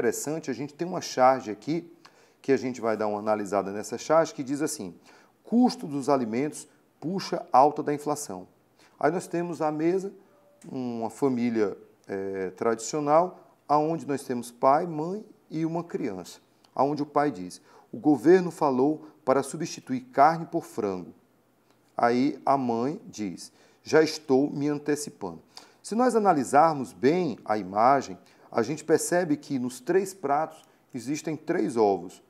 interessante, a gente tem uma charge aqui, que a gente vai dar uma analisada nessa charge, que diz assim, custo dos alimentos puxa alta da inflação. Aí nós temos a mesa uma família é, tradicional, aonde nós temos pai, mãe e uma criança. Aonde o pai diz, o governo falou para substituir carne por frango. Aí a mãe diz, já estou me antecipando. Se nós analisarmos bem a imagem, a gente percebe que nos três pratos existem três ovos.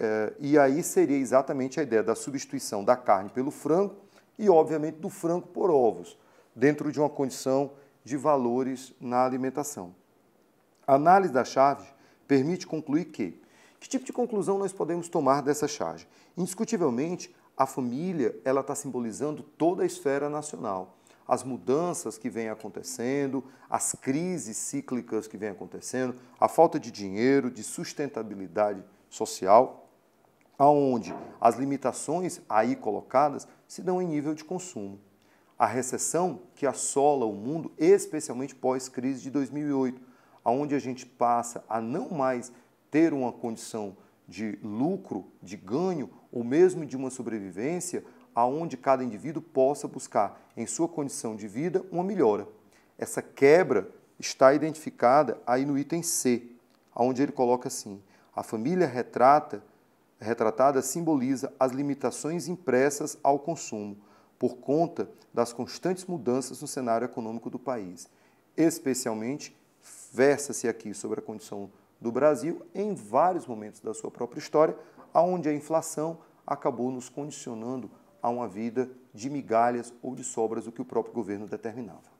É, e aí seria exatamente a ideia da substituição da carne pelo frango e, obviamente, do frango por ovos, dentro de uma condição de valores na alimentação. A análise da chave permite concluir que que tipo de conclusão nós podemos tomar dessa charge? Indiscutivelmente, a família ela está simbolizando toda a esfera nacional as mudanças que vêm acontecendo, as crises cíclicas que vêm acontecendo, a falta de dinheiro, de sustentabilidade social, aonde as limitações aí colocadas se dão em nível de consumo. A recessão que assola o mundo, especialmente pós-crise de 2008, aonde a gente passa a não mais ter uma condição de lucro, de ganho ou mesmo de uma sobrevivência, aonde cada indivíduo possa buscar, em sua condição de vida, uma melhora. Essa quebra está identificada aí no item C, aonde ele coloca assim: a família retrata, retratada simboliza as limitações impressas ao consumo por conta das constantes mudanças no cenário econômico do país. Especialmente, versa-se aqui sobre a condição do Brasil em vários momentos da sua própria história, aonde a inflação acabou nos condicionando a uma vida de migalhas ou de sobras do que o próprio governo determinava.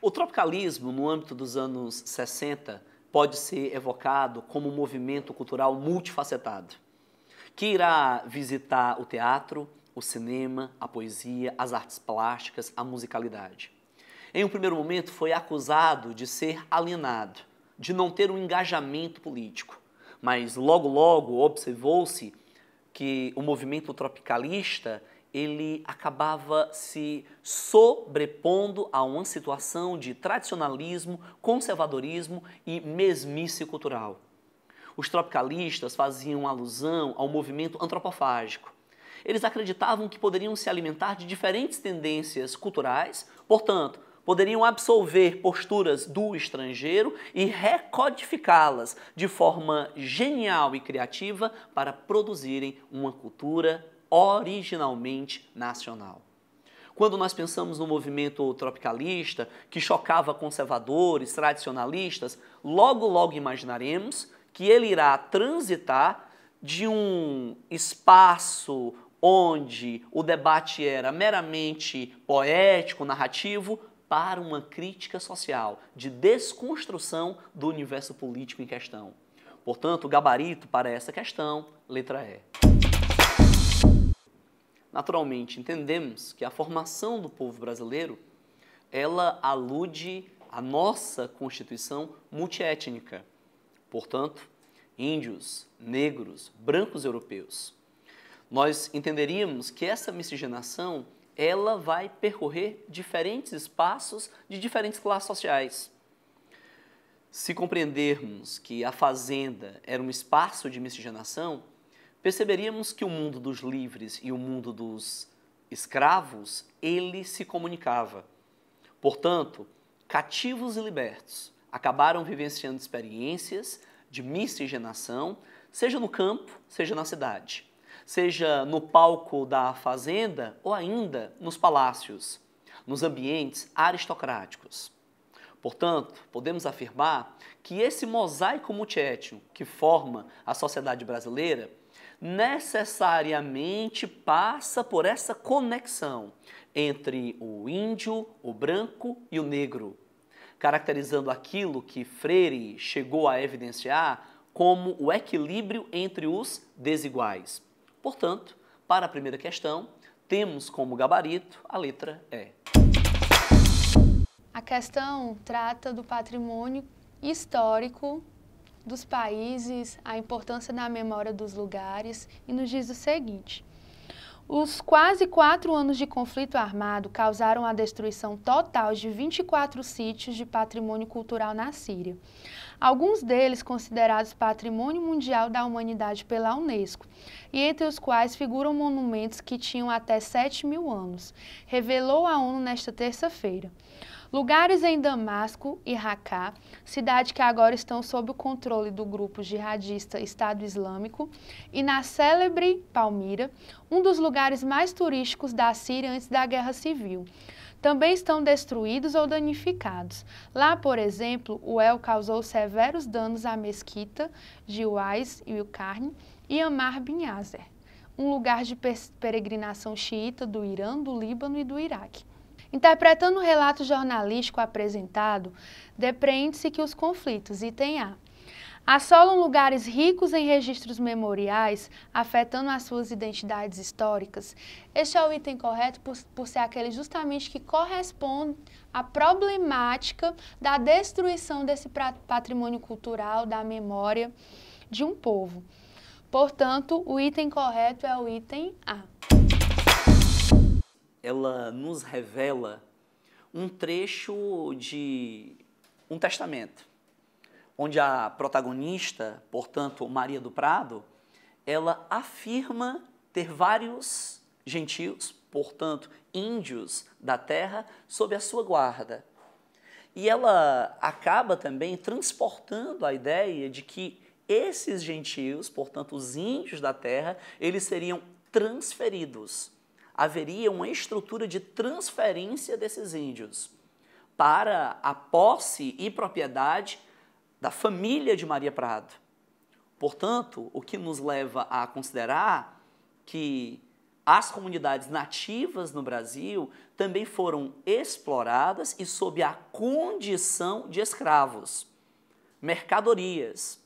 O tropicalismo, no âmbito dos anos 60, pode ser evocado como um movimento cultural multifacetado, que irá visitar o teatro, o cinema, a poesia, as artes plásticas, a musicalidade. Em um primeiro momento, foi acusado de ser alienado, de não ter um engajamento político, mas logo, logo observou-se que o movimento tropicalista ele acabava se sobrepondo a uma situação de tradicionalismo, conservadorismo e mesmice cultural. Os tropicalistas faziam alusão ao movimento antropofágico. Eles acreditavam que poderiam se alimentar de diferentes tendências culturais, portanto, poderiam absolver posturas do estrangeiro e recodificá-las de forma genial e criativa para produzirem uma cultura originalmente nacional. Quando nós pensamos no movimento tropicalista, que chocava conservadores, tradicionalistas, logo, logo imaginaremos que ele irá transitar de um espaço onde o debate era meramente poético, narrativo, para uma crítica social de desconstrução do universo político em questão. Portanto, o gabarito para essa questão, letra E. Naturalmente, entendemos que a formação do povo brasileiro, ela alude à nossa Constituição multiétnica. Portanto, índios, negros, brancos europeus. Nós entenderíamos que essa miscigenação ela vai percorrer diferentes espaços de diferentes classes sociais. Se compreendermos que a fazenda era um espaço de miscigenação, perceberíamos que o mundo dos livres e o mundo dos escravos, ele se comunicava. Portanto, cativos e libertos acabaram vivenciando experiências de miscigenação, seja no campo, seja na cidade seja no palco da fazenda ou ainda nos palácios, nos ambientes aristocráticos. Portanto, podemos afirmar que esse mosaico multiétnico que forma a sociedade brasileira necessariamente passa por essa conexão entre o índio, o branco e o negro, caracterizando aquilo que Freire chegou a evidenciar como o equilíbrio entre os desiguais. Portanto, para a primeira questão, temos como gabarito a letra E. A questão trata do patrimônio histórico dos países, a importância da memória dos lugares e nos diz o seguinte: os quase quatro anos de conflito armado causaram a destruição total de 24 sítios de patrimônio cultural na Síria. Alguns deles considerados Patrimônio Mundial da Humanidade pela Unesco, e entre os quais figuram monumentos que tinham até 7 mil anos, revelou a ONU nesta terça-feira. Lugares em Damasco e Raqqa, cidade que agora estão sob o controle do grupo jihadista Estado Islâmico, e na célebre Palmira, um dos lugares mais turísticos da Síria antes da Guerra Civil também estão destruídos ou danificados. Lá, por exemplo, o El causou severos danos à mesquita de Uais e Carne e Amar bin Yazer, um lugar de peregrinação xiita do Irã, do Líbano e do Iraque. Interpretando o relato jornalístico apresentado, depreende-se que os conflitos, item A, assolam lugares ricos em registros memoriais, afetando as suas identidades históricas. Este é o item correto por, por ser aquele justamente que corresponde à problemática da destruição desse patrimônio cultural, da memória de um povo. Portanto, o item correto é o item A ela nos revela um trecho de um testamento, onde a protagonista, portanto, Maria do Prado, ela afirma ter vários gentios, portanto, índios da terra, sob a sua guarda. E ela acaba também transportando a ideia de que esses gentios, portanto, os índios da terra, eles seriam transferidos haveria uma estrutura de transferência desses índios para a posse e propriedade da família de Maria Prado. Portanto, o que nos leva a considerar que as comunidades nativas no Brasil também foram exploradas e sob a condição de escravos, mercadorias,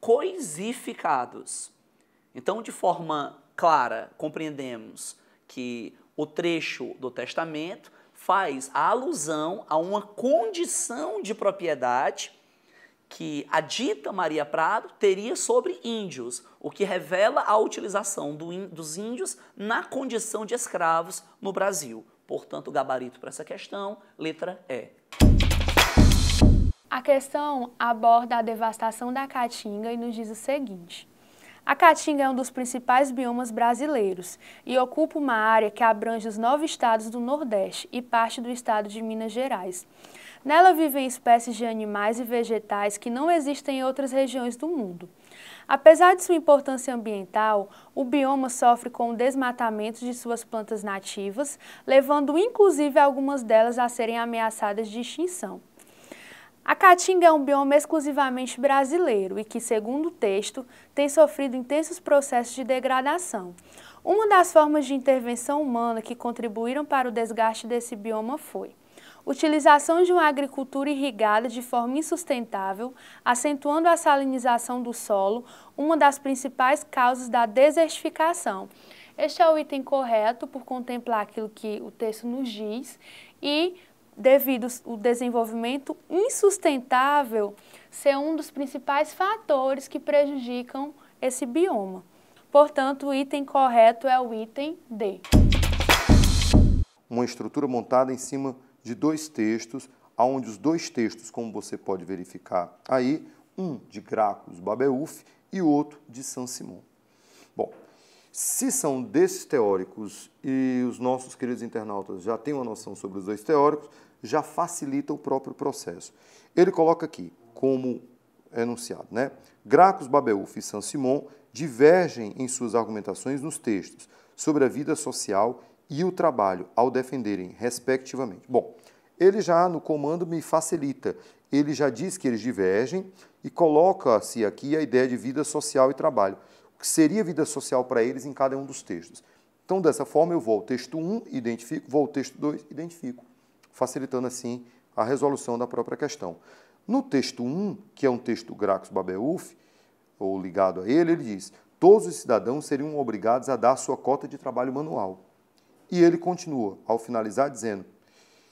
coisificados. Então, de forma clara, compreendemos que o trecho do testamento faz a alusão a uma condição de propriedade que a dita Maria Prado teria sobre índios, o que revela a utilização do in, dos índios na condição de escravos no Brasil. Portanto, gabarito para essa questão, letra E. A questão aborda a devastação da Caatinga e nos diz o seguinte: a Caatinga é um dos principais biomas brasileiros e ocupa uma área que abrange os nove estados do Nordeste e parte do estado de Minas Gerais. Nela vivem espécies de animais e vegetais que não existem em outras regiões do mundo. Apesar de sua importância ambiental, o bioma sofre com o desmatamento de suas plantas nativas, levando inclusive algumas delas a serem ameaçadas de extinção. A Caatinga é um bioma exclusivamente brasileiro e que, segundo o texto, tem sofrido intensos processos de degradação. Uma das formas de intervenção humana que contribuíram para o desgaste desse bioma foi utilização de uma agricultura irrigada de forma insustentável, acentuando a salinização do solo, uma das principais causas da desertificação. Este é o item correto por contemplar aquilo que o texto nos diz e devido ao desenvolvimento insustentável ser um dos principais fatores que prejudicam esse bioma. Portanto, o item correto é o item D. Uma estrutura montada em cima de dois textos, onde os dois textos, como você pode verificar aí, um de Gracos Babeuf e outro de Saint-Simon. Bom, se são desses teóricos e os nossos queridos internautas já têm uma noção sobre os dois teóricos, já facilita o próprio processo. Ele coloca aqui como enunciado, né? Gracos, Babeuf e San simon divergem em suas argumentações nos textos sobre a vida social e o trabalho, ao defenderem, respectivamente. Bom, ele já no comando me facilita. Ele já diz que eles divergem e coloca-se aqui a ideia de vida social e trabalho, o que seria vida social para eles em cada um dos textos. Então, dessa forma, eu vou ao texto 1, identifico, vou ao texto 2, identifico facilitando assim a resolução da própria questão. No texto 1, que é um texto Gracos Babeuf, ou ligado a ele, ele diz: todos os cidadãos seriam obrigados a dar sua cota de trabalho manual. E ele continua, ao finalizar, dizendo: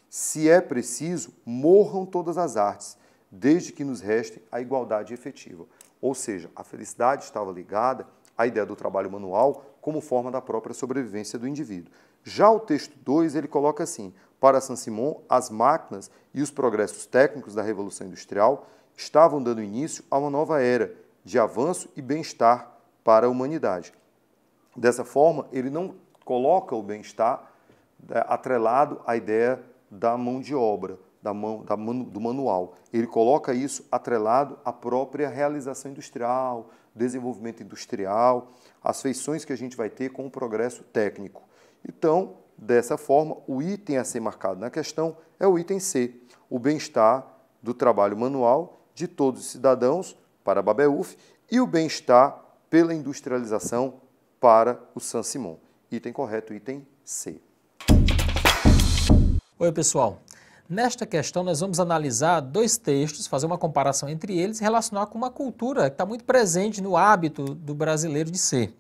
se é preciso, morram todas as artes, desde que nos reste a igualdade efetiva. Ou seja, a felicidade estava ligada à ideia do trabalho manual como forma da própria sobrevivência do indivíduo. Já o texto 2, ele coloca assim: para Saint-Simon, as máquinas e os progressos técnicos da Revolução Industrial estavam dando início a uma nova era de avanço e bem-estar para a humanidade. Dessa forma, ele não coloca o bem-estar né, atrelado à ideia da mão de obra, da mão, da manu, do manual. Ele coloca isso atrelado à própria realização industrial, desenvolvimento industrial, as feições que a gente vai ter com o progresso técnico. Então, Dessa forma, o item a ser marcado na questão é o item C, o bem-estar do trabalho manual de todos os cidadãos para a Babeuf e o bem-estar pela industrialização para o San Simon. Item correto, item C. Oi, pessoal. Nesta questão, nós vamos analisar dois textos, fazer uma comparação entre eles e relacionar com uma cultura que está muito presente no hábito do brasileiro de ser.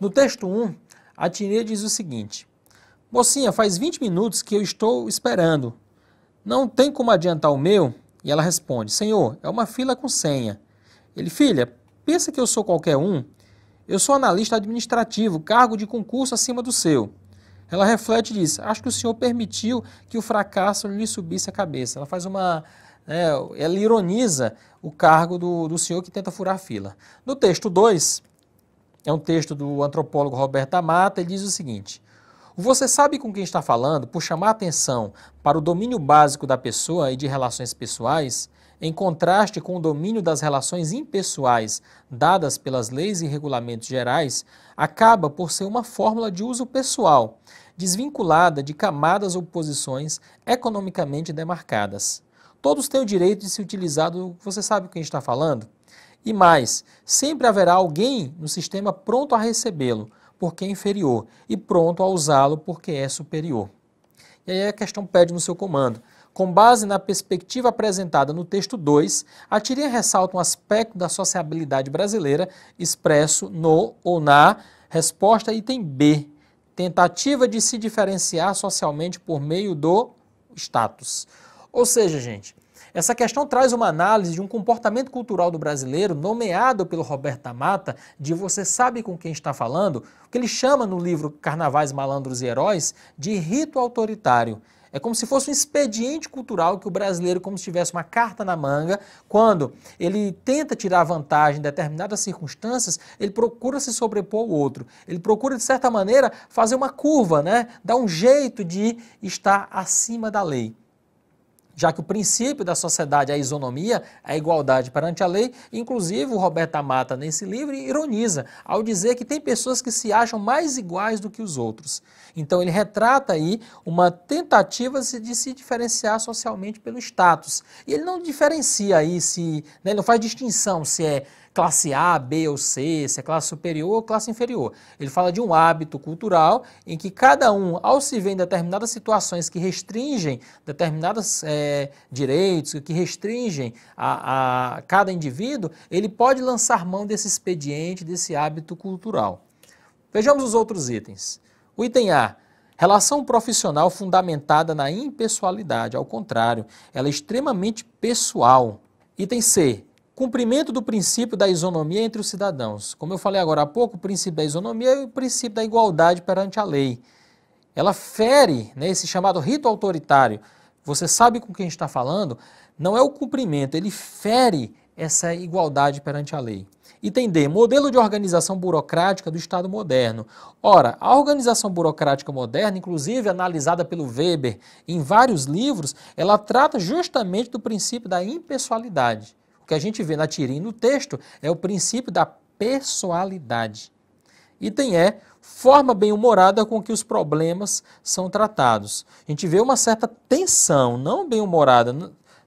No texto 1, um, a Tinê diz o seguinte: Mocinha, faz 20 minutos que eu estou esperando. Não tem como adiantar o meu? E ela responde: Senhor, é uma fila com senha. Ele, filha, pensa que eu sou qualquer um? Eu sou analista administrativo, cargo de concurso acima do seu. Ela reflete e diz: Acho que o senhor permitiu que o fracasso lhe subisse a cabeça. Ela faz uma. Né, ela ironiza o cargo do, do senhor que tenta furar a fila. No texto 2, é um texto do antropólogo Roberto Amata, ele diz o seguinte: você sabe com quem está falando por chamar atenção para o domínio básico da pessoa e de relações pessoais, em contraste com o domínio das relações impessoais dadas pelas leis e regulamentos gerais, acaba por ser uma fórmula de uso pessoal, desvinculada de camadas ou posições economicamente demarcadas. Todos têm o direito de se utilizar do você sabe com quem está falando? E mais, sempre haverá alguém no sistema pronto a recebê-lo porque é inferior, e pronto a usá-lo porque é superior. E aí a questão pede no seu comando. Com base na perspectiva apresentada no texto 2, a tirinha ressalta um aspecto da sociabilidade brasileira expresso no ou na resposta item B, tentativa de se diferenciar socialmente por meio do status. Ou seja, gente, essa questão traz uma análise de um comportamento cultural do brasileiro, nomeado pelo Roberto Mata, de você sabe com quem está falando, o que ele chama no livro Carnavais, Malandros e Heróis de rito autoritário. É como se fosse um expediente cultural que o brasileiro, como se tivesse uma carta na manga, quando ele tenta tirar vantagem em determinadas circunstâncias, ele procura se sobrepor ao outro. Ele procura, de certa maneira, fazer uma curva, né? dar um jeito de estar acima da lei já que o princípio da sociedade é a isonomia, é a igualdade perante a lei. Inclusive, o Roberto Amata, nesse livro, ironiza ao dizer que tem pessoas que se acham mais iguais do que os outros. Então, ele retrata aí uma tentativa de se diferenciar socialmente pelo status. E ele não diferencia aí se. Né, ele não faz distinção se é classe A, B ou C, se é classe superior ou classe inferior. Ele fala de um hábito cultural em que cada um, ao se ver em determinadas situações que restringem determinados é, eh, direitos, que restringem a, a cada indivíduo, ele pode lançar mão desse expediente, desse hábito cultural. Vejamos os outros itens. O item A. Relação profissional fundamentada na impessoalidade, ao contrário, ela é extremamente pessoal. Item C. Cumprimento do princípio da isonomia entre os cidadãos. Como eu falei agora há pouco, o princípio da isonomia é o princípio da igualdade perante a lei. Ela fere né, esse chamado rito autoritário. Você sabe com quem está falando? Não é o cumprimento, ele fere essa igualdade perante a lei. Item D. Modelo de organização burocrática do Estado moderno. Ora, a organização burocrática moderna, inclusive analisada pelo Weber em vários livros, ela trata justamente do princípio da impessoalidade que a gente vê na tirinha no texto é o princípio da pessoalidade. Item é forma bem-humorada com que os problemas são tratados. A gente vê uma certa tensão, não bem-humorada.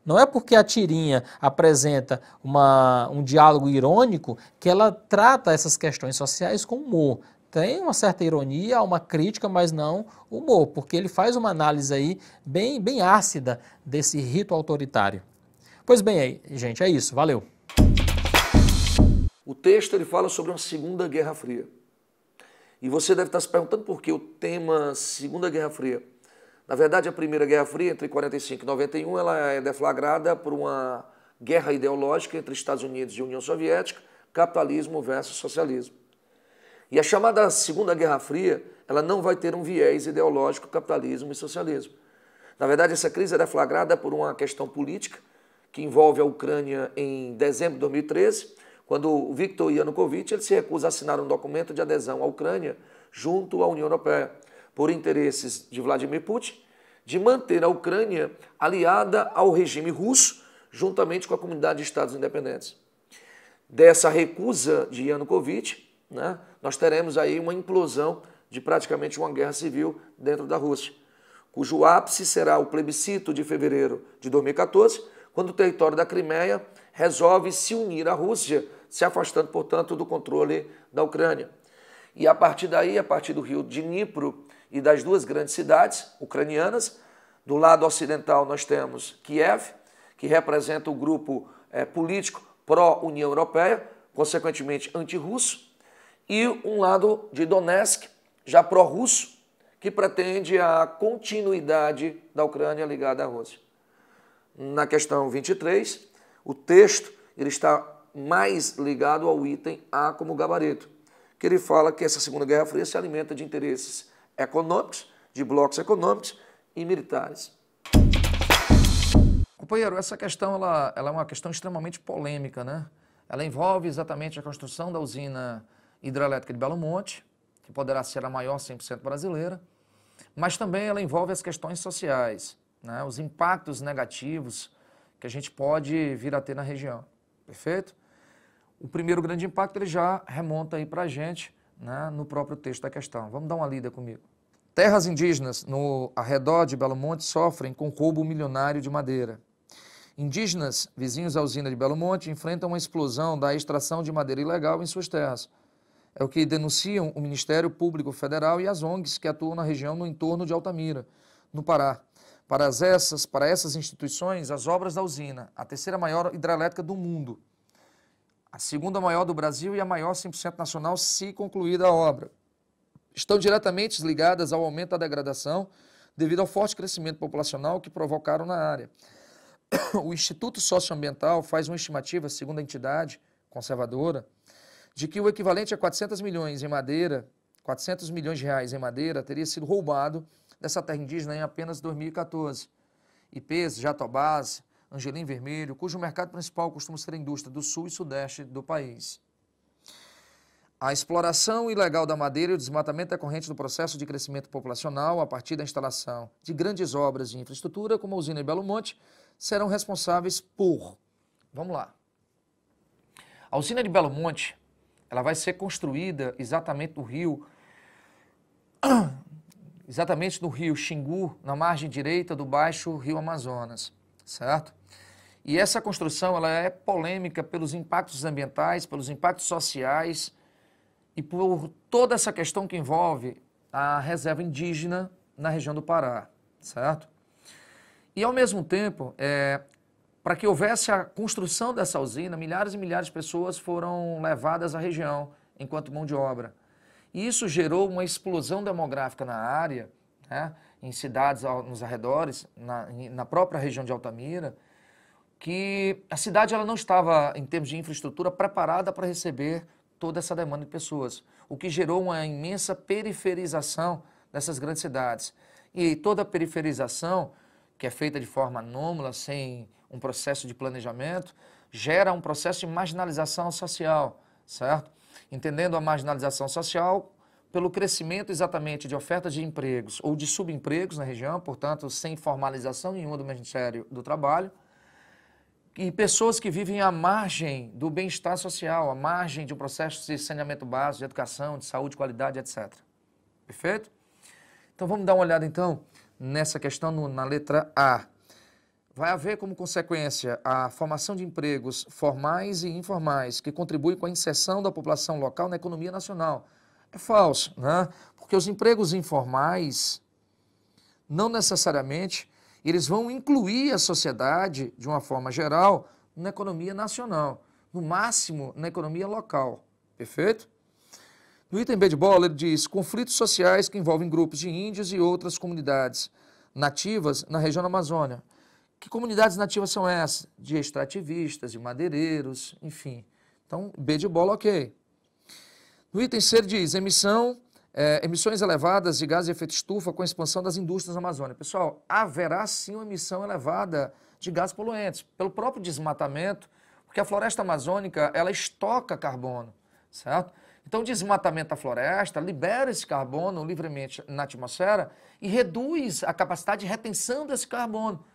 Não é porque a tirinha apresenta uma, um diálogo irônico que ela trata essas questões sociais com humor. Tem uma certa ironia, uma crítica, mas não humor, porque ele faz uma análise aí bem, bem ácida desse rito autoritário. Pois bem, aí, gente, é isso. Valeu. O texto ele fala sobre uma Segunda Guerra Fria. E você deve estar se perguntando por que o tema Segunda Guerra Fria. Na verdade, a Primeira Guerra Fria, entre 45 e 91, ela é deflagrada por uma guerra ideológica entre Estados Unidos e União Soviética, capitalismo versus socialismo. E a chamada Segunda Guerra Fria, ela não vai ter um viés ideológico, capitalismo e socialismo. Na verdade, essa crise é deflagrada por uma questão política que envolve a Ucrânia em dezembro de 2013, quando o Viktor Yanukovych ele se recusa a assinar um documento de adesão à Ucrânia junto à União Europeia, por interesses de Vladimir Putin, de manter a Ucrânia aliada ao regime russo, juntamente com a comunidade de Estados Independentes. Dessa recusa de Yanukovych, né, nós teremos aí uma implosão de praticamente uma guerra civil dentro da Rússia, cujo ápice será o plebiscito de fevereiro de 2014, quando o território da Crimeia resolve se unir à Rússia, se afastando, portanto, do controle da Ucrânia. E a partir daí, a partir do rio Dnipro e das duas grandes cidades ucranianas, do lado ocidental nós temos Kiev, que representa o grupo é, político pró-União Europeia, consequentemente anti-russo, e um lado de Donetsk, já pró-russo, que pretende a continuidade da Ucrânia ligada à Rússia. Na questão 23, o texto ele está mais ligado ao item A como gabarito, que ele fala que essa Segunda Guerra Fria se alimenta de interesses econômicos, de blocos econômicos e militares. Companheiro, essa questão ela, ela é uma questão extremamente polêmica, né? Ela envolve exatamente a construção da usina hidrelétrica de Belo Monte, que poderá ser a maior 100% brasileira, mas também ela envolve as questões sociais né, os impactos negativos que a gente pode vir a ter na região. Perfeito? O primeiro grande impacto ele já remonta aí para a gente né, no próprio texto da questão. Vamos dar uma lida comigo. Terras indígenas no arredor de Belo Monte sofrem com roubo milionário de madeira. Indígenas vizinhos à usina de Belo Monte enfrentam uma explosão da extração de madeira ilegal em suas terras. É o que denunciam o Ministério Público Federal e as ONGs que atuam na região no entorno de Altamira, no Pará. Para essas, para essas instituições, as obras da usina, a terceira maior hidrelétrica do mundo, a segunda maior do Brasil e a maior 100% nacional se concluída a obra, estão diretamente ligadas ao aumento da degradação devido ao forte crescimento populacional que provocaram na área. O Instituto Socioambiental faz uma estimativa, segundo a entidade conservadora, de que o equivalente a 400 milhões em madeira, 400 milhões de reais em madeira, teria sido roubado dessa terra indígena em apenas 2014. IPs, Jatobás, Angelim Vermelho, cujo mercado principal costuma ser a indústria do sul e sudeste do país. A exploração ilegal da madeira e o desmatamento decorrente é do processo de crescimento populacional a partir da instalação de grandes obras de infraestrutura, como a usina em Belo Monte, serão responsáveis por. Vamos lá. A usina de Belo Monte ela vai ser construída exatamente no rio exatamente no rio Xingu, na margem direita do baixo rio Amazonas, certo? E essa construção ela é polêmica pelos impactos ambientais, pelos impactos sociais e por toda essa questão que envolve a reserva indígena na região do Pará, certo? E ao mesmo tempo, é, para que houvesse a construção dessa usina, milhares e milhares de pessoas foram levadas à região enquanto mão de obra. E isso gerou uma explosão demográfica na área, né, em cidades nos arredores, na, na própria região de Altamira, que a cidade ela não estava, em termos de infraestrutura, preparada para receber toda essa demanda de pessoas, o que gerou uma imensa periferização dessas grandes cidades. E toda a periferização, que é feita de forma anômala, sem um processo de planejamento, gera um processo de marginalização social, certo? entendendo a marginalização social pelo crescimento exatamente de ofertas de empregos ou de subempregos na região, portanto, sem formalização nenhuma do Ministério do Trabalho, e pessoas que vivem à margem do bem-estar social, à margem de um processo de saneamento básico, de educação, de saúde, qualidade, etc. Perfeito? Então vamos dar uma olhada então nessa questão no, na letra A vai haver como consequência a formação de empregos formais e informais que contribuem com a inserção da população local na economia nacional. É falso, né? porque os empregos informais não necessariamente eles vão incluir a sociedade, de uma forma geral, na economia nacional, no máximo na economia local. Perfeito? No item B de bola, ele diz: conflitos sociais que envolvem grupos de índios e outras comunidades nativas na região da Amazônia. Que comunidades nativas são essas? De extrativistas, de madeireiros, enfim. Então, B de bola, ok. No item C diz emissão, é, emissões elevadas de gases de efeito estufa com expansão das indústrias na Amazônia. Pessoal, haverá sim uma emissão elevada de gases poluentes, pelo próprio desmatamento, porque a floresta amazônica, ela estoca carbono, certo? Então, o desmatamento da floresta libera esse carbono livremente na atmosfera e reduz a capacidade de retenção desse carbono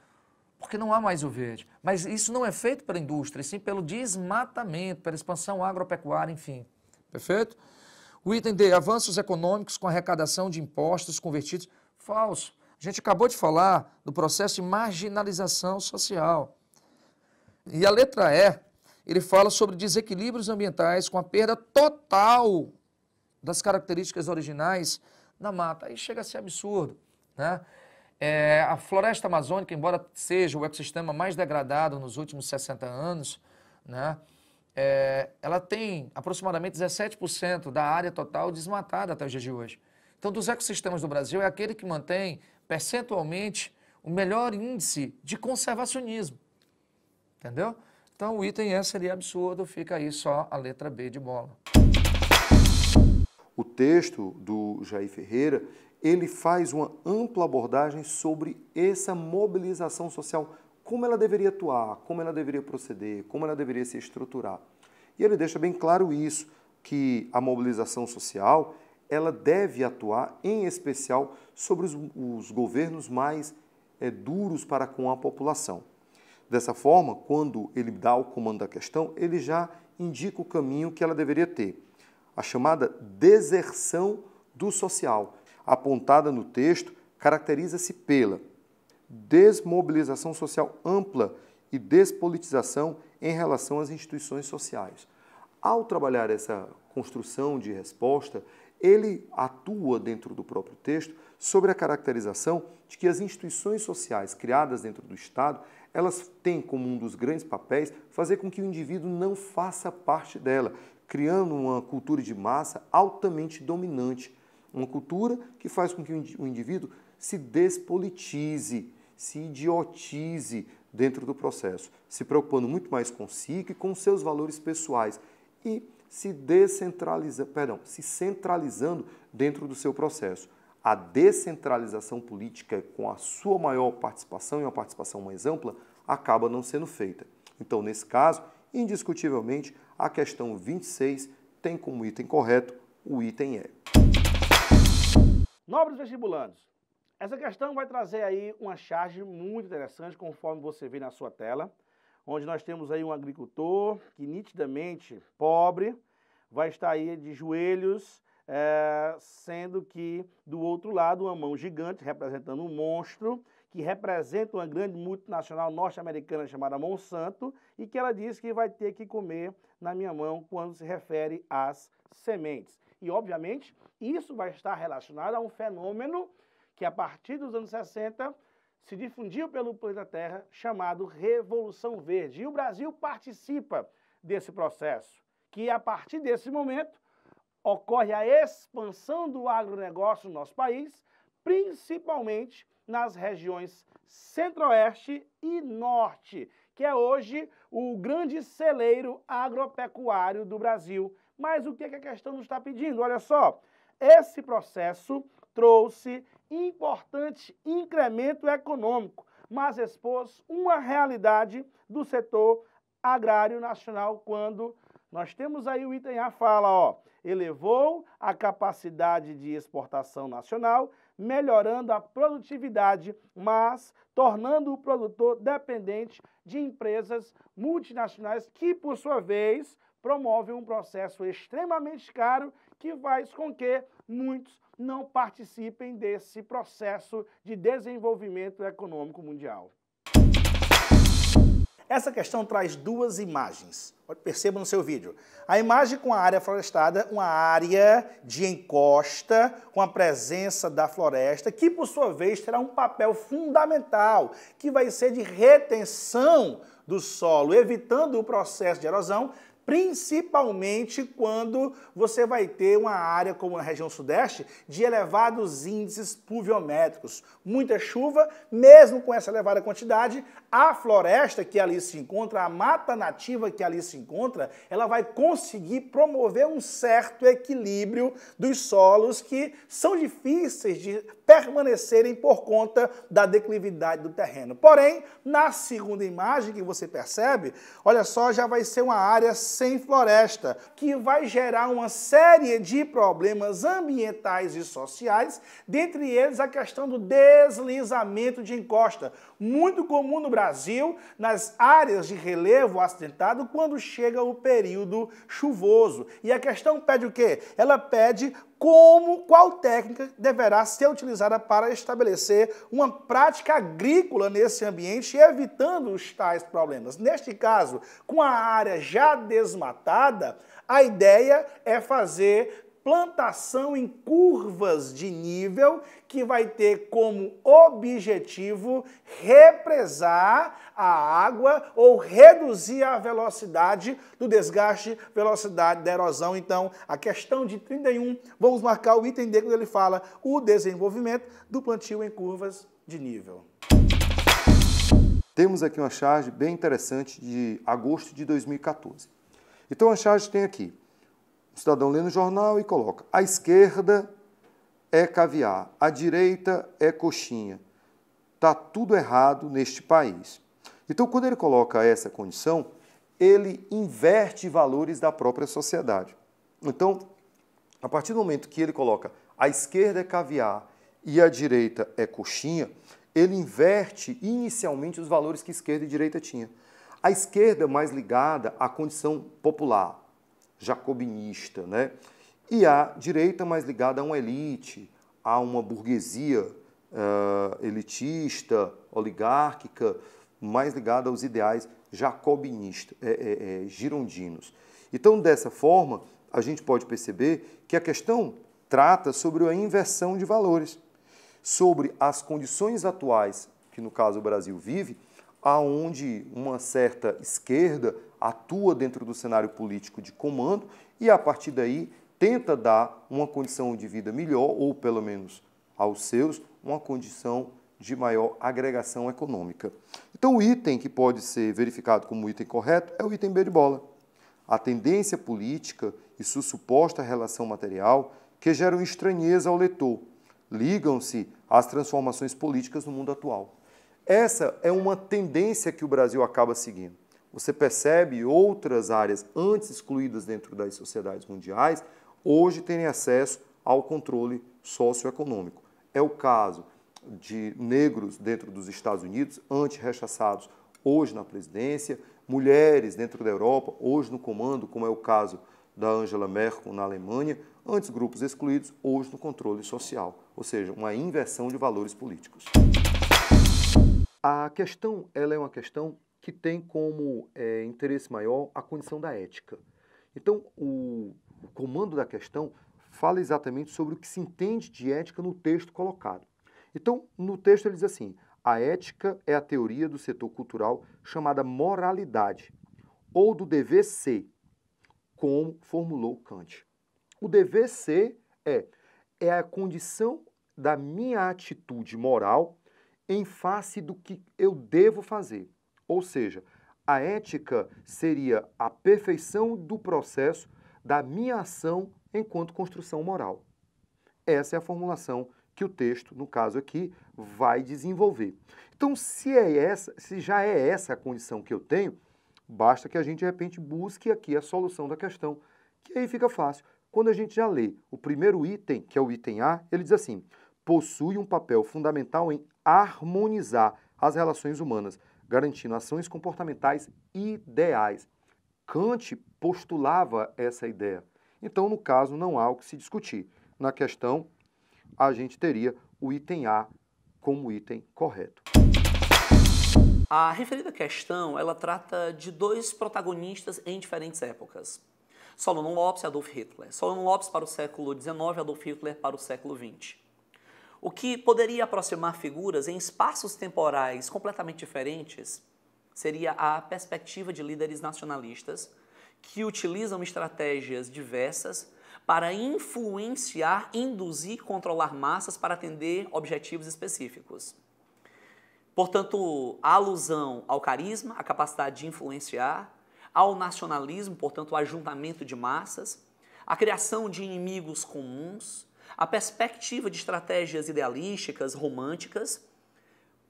porque não há mais o verde. Mas isso não é feito pela indústria, sim pelo desmatamento, pela expansão agropecuária, enfim. Perfeito? O item D, avanços econômicos com arrecadação de impostos convertidos. Falso. A gente acabou de falar do processo de marginalização social. E a letra E, ele fala sobre desequilíbrios ambientais com a perda total das características originais na mata. Aí chega a ser absurdo, né? É, a floresta amazônica, embora seja o ecossistema mais degradado nos últimos 60 anos, né, é, ela tem aproximadamente 17% da área total desmatada até os dias de hoje. Então, dos ecossistemas do Brasil, é aquele que mantém percentualmente o melhor índice de conservacionismo. Entendeu? Então, o item S seria absurdo, fica aí só a letra B de bola. O texto do Jair Ferreira, ele faz uma ampla abordagem sobre essa mobilização social, como ela deveria atuar, como ela deveria proceder, como ela deveria se estruturar. E ele deixa bem claro isso, que a mobilização social ela deve atuar, em especial, sobre os, os governos mais é, duros para com a população. Dessa forma, quando ele dá o comando da questão, ele já indica o caminho que ela deveria ter. A chamada deserção do social apontada no texto caracteriza-se pela desmobilização social ampla e despolitização em relação às instituições sociais. Ao trabalhar essa construção de resposta, ele atua dentro do próprio texto sobre a caracterização de que as instituições sociais criadas dentro do Estado, elas têm como um dos grandes papéis fazer com que o indivíduo não faça parte dela, criando uma cultura de massa altamente dominante, uma cultura que faz com que o indivíduo se despolitize, se idiotize dentro do processo, se preocupando muito mais consigo e com seus valores pessoais e se descentraliza, perdão, se centralizando dentro do seu processo. A descentralização política, com a sua maior participação e uma participação mais ampla, acaba não sendo feita. Então, nesse caso, indiscutivelmente, a questão 26 tem como item correto o item E. Nobres vestibulandos, essa questão vai trazer aí uma charge muito interessante, conforme você vê na sua tela, onde nós temos aí um agricultor que nitidamente pobre, vai estar aí de joelhos, é, sendo que do outro lado uma mão gigante representando um monstro que representa uma grande multinacional norte-americana chamada Monsanto e que ela diz que vai ter que comer na minha mão quando se refere às sementes. E, obviamente, isso vai estar relacionado a um fenômeno que, a partir dos anos 60, se difundiu pelo planeta Terra, chamado Revolução Verde. E o Brasil participa desse processo, que, a partir desse momento, ocorre a expansão do agronegócio no nosso país, principalmente nas regiões Centro-Oeste e Norte, que é hoje o grande celeiro agropecuário do Brasil. Mas o que, é que a questão nos está pedindo? Olha só, esse processo trouxe importante incremento econômico, mas expôs uma realidade do setor agrário nacional quando nós temos aí o item A fala, ó, elevou a capacidade de exportação nacional, melhorando a produtividade, mas tornando o produtor dependente de empresas multinacionais que, por sua vez, promovem um processo extremamente caro que faz com que muitos não participem desse processo de desenvolvimento econômico mundial. Essa questão traz duas imagens. Perceba no seu vídeo. A imagem com a área florestada, uma área de encosta, com a presença da floresta, que por sua vez terá um papel fundamental, que vai ser de retenção do solo, evitando o processo de erosão, principalmente quando você vai ter uma área como a região sudeste de elevados índices pluviométricos. Muita chuva, mesmo com essa elevada quantidade, a floresta que ali se encontra, a mata nativa que ali se encontra, ela vai conseguir promover um certo equilíbrio dos solos que são difíceis de permanecerem por conta da declividade do terreno. Porém, na segunda imagem que você percebe, olha só, já vai ser uma área sem floresta, que vai gerar uma série de problemas ambientais e sociais, dentre eles a questão do deslizamento de encosta, muito comum no Brasil, nas áreas de relevo acidentado, quando chega o período chuvoso. E a questão pede o quê? Ela pede como qual técnica deverá ser utilizada para estabelecer uma prática agrícola nesse ambiente, evitando os tais problemas. Neste caso, com a área já desmatada, a ideia é fazer plantação em curvas de nível que vai ter como objetivo represar a água ou reduzir a velocidade do desgaste, velocidade da erosão. Então, a questão de 31, vamos marcar o item D quando ele fala o desenvolvimento do plantio em curvas de nível. Temos aqui uma charge bem interessante de agosto de 2014. Então a charge tem aqui cidadão lê no jornal e coloca: a esquerda é caviar, a direita é coxinha. Está tudo errado neste país. Então, quando ele coloca essa condição, ele inverte valores da própria sociedade. Então, a partir do momento que ele coloca a esquerda é caviar e a direita é coxinha, ele inverte inicialmente os valores que esquerda e direita tinham. A esquerda é mais ligada à condição popular, jacobinista, né? E a direita mais ligada a uma elite, a uma burguesia uh, elitista, oligárquica, mais ligada aos ideais jacobinistas, é, eh, é, eh, é, girondinos. Então, dessa forma, a gente pode perceber que a questão trata sobre a inversão de valores, sobre as condições atuais que, no caso, o Brasil vive, aonde uma certa esquerda atua dentro do cenário político de comando e a partir daí tenta dar uma condição de vida melhor ou pelo menos aos seus uma condição de maior agregação econômica. Então o item que pode ser verificado como item correto é o item B de bola. A tendência política e sua suposta relação material que geram estranheza ao leitor, ligam-se às transformações políticas no mundo atual. Essa é uma tendência que o Brasil acaba seguindo. Você percebe outras áreas antes excluídas dentro das sociedades mundiais hoje terem acesso ao controle socioeconômico. É o caso de negros dentro dos Estados Unidos, antes rechaçados hoje na presidência, mulheres dentro da Europa, hoje no comando, como é o caso da Angela Merkel na Alemanha, antes grupos excluídos, hoje no controle social, ou seja, uma inversão de valores políticos. A questão ela é uma questão que tem como é, interesse maior a condição da ética. Então, o, comando da questão fala exatamente sobre o que se entende de ética no texto colocado. Então, no texto ele diz assim: a ética é a teoria do setor cultural chamada moralidade, ou do dever ser, como formulou Kant. O dever ser é, é a condição da minha atitude moral em face do que eu devo fazer. Ou seja, a ética seria a perfeição do processo da minha ação enquanto construção moral. Essa é a formulação que o texto, no caso aqui, vai desenvolver. Então, se é essa, se já é essa a condição que eu tenho, basta que a gente de repente busque aqui a solução da questão, que aí fica fácil. Quando a gente já lê o primeiro item, que é o item A, ele diz assim: possui um papel fundamental em harmonizar as relações humanas, garantindo ações comportamentais ideais. Kant postulava essa ideia. Então, no caso, não há o que se discutir. Na questão, a gente teria o item A como item correto. A referida questão, ela trata de dois protagonistas em diferentes épocas. Solon Lopes e Adolf Hitler. Solon Lopes para o século XIX, Adolf Hitler para o século XX o que poderia aproximar figuras em espaços temporais completamente diferentes seria a perspectiva de líderes nacionalistas que utilizam estratégias diversas para influenciar, induzir controlar massas para atender objetivos específicos. Portanto, a alusão ao carisma, a capacidade de influenciar, ao nacionalismo, portanto, o ajuntamento de massas, a criação de inimigos comuns, a perspectiva de estratégias idealísticas, românticas.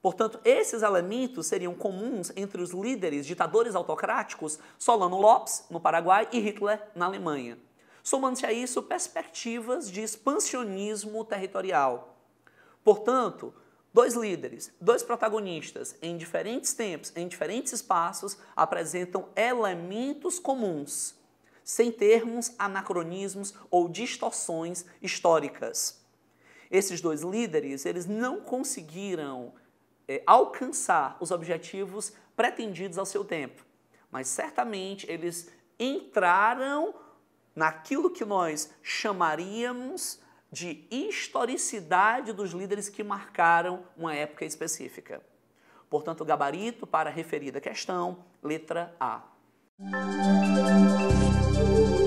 Portanto, esses elementos seriam comuns entre os líderes ditadores autocráticos Solano Lopes, no Paraguai, e Hitler, na Alemanha. Somando-se a isso perspectivas de expansionismo territorial. Portanto, dois líderes, dois protagonistas, em diferentes tempos, em diferentes espaços, apresentam elementos comuns sem termos anacronismos ou distorções históricas. Esses dois líderes, eles não conseguiram é, alcançar os objetivos pretendidos ao seu tempo, mas certamente eles entraram naquilo que nós chamaríamos de historicidade dos líderes que marcaram uma época específica. Portanto, gabarito para a referida questão, letra A. Thank you.